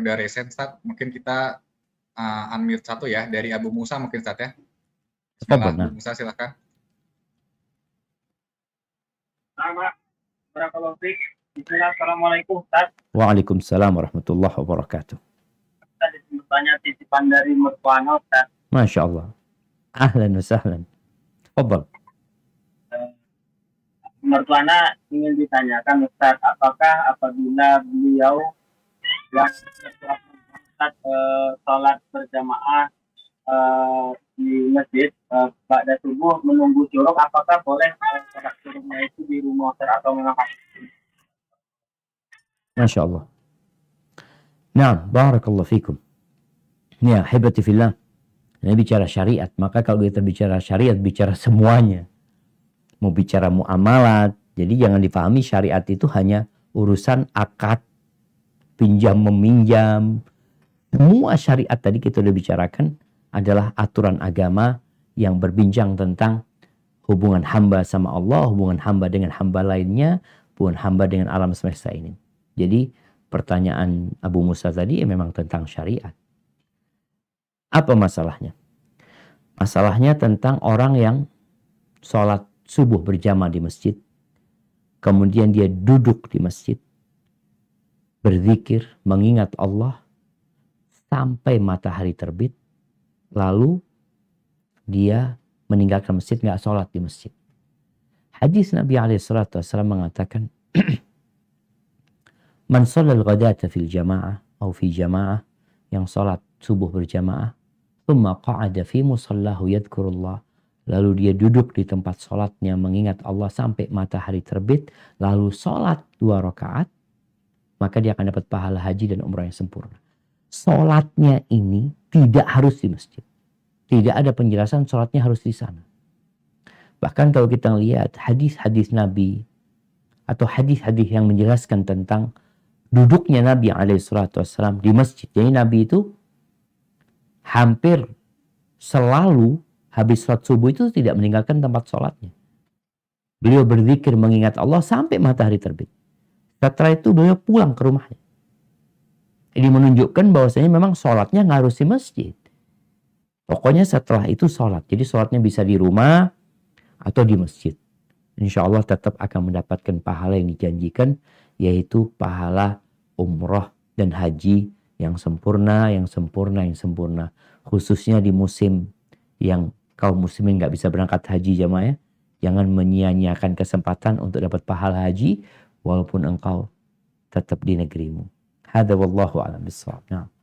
udah resen Stat, mungkin kita uh, unmute satu ya dari Abu Musa mungkin Stat ya. Silakan, Abu Musa silakan. Assalamualaikum Ustaz. Waalaikumsalam warahmatullahi wabarakatuh. Tadi bertanya titipan dari Mertuana Ustaz. Masya Allah. Ahlan wa sahlan. Obal. Eh, Mertuana ingin ditanyakan Ustaz, apakah apabila beliau yang uh, sholat berjamaah uh, di masjid uh, pada subuh menunggu curug, apakah boleh sholat curugnya itu di rumah ter atau memang Masya Allah. Nah, barakallah fikum. Ya, hebati fillah. Ini bicara syariat. Maka kalau kita bicara syariat, bicara semuanya. Mau bicara muamalat. Jadi jangan dipahami syariat itu hanya urusan akad pinjam meminjam. Semua syariat tadi kita sudah bicarakan adalah aturan agama yang berbincang tentang hubungan hamba sama Allah, hubungan hamba dengan hamba lainnya, hubungan hamba dengan alam semesta ini. Jadi pertanyaan Abu Musa tadi ya memang tentang syariat. Apa masalahnya? Masalahnya tentang orang yang sholat subuh berjamaah di masjid, kemudian dia duduk di masjid, berzikir, mengingat Allah sampai matahari terbit. Lalu dia meninggalkan masjid, nggak sholat di masjid. Hadis Nabi SAW mengatakan, Man sholal ghadata fil jama'ah, atau fi jama'ah, yang sholat subuh berjamaah, thumma qa'ada fi musallahu yadkurullah, lalu dia duduk di tempat sholatnya mengingat Allah sampai matahari terbit, lalu sholat dua rakaat, maka dia akan dapat pahala haji dan umrah yang sempurna. Sholatnya ini tidak harus di masjid. Tidak ada penjelasan sholatnya harus di sana. Bahkan kalau kita lihat hadis-hadis Nabi atau hadis-hadis yang menjelaskan tentang duduknya Nabi Alaihissalam di masjid. Jadi Nabi itu hampir selalu habis sholat subuh itu tidak meninggalkan tempat sholatnya. Beliau berzikir mengingat Allah sampai matahari terbit. Setelah itu beliau pulang ke rumahnya. Ini menunjukkan bahwasanya memang sholatnya nggak harus di masjid. Pokoknya setelah itu sholat. Jadi sholatnya bisa di rumah atau di masjid. Insya Allah tetap akan mendapatkan pahala yang dijanjikan yaitu pahala umroh dan haji yang sempurna, yang sempurna, yang sempurna. Khususnya di musim yang kaum muslimin nggak bisa berangkat haji jamaah ya. Jangan menyia-nyiakan kesempatan untuk dapat pahala haji walaupun engkau tetap di negerimu. Hada wallahu alam bisawab. Nah.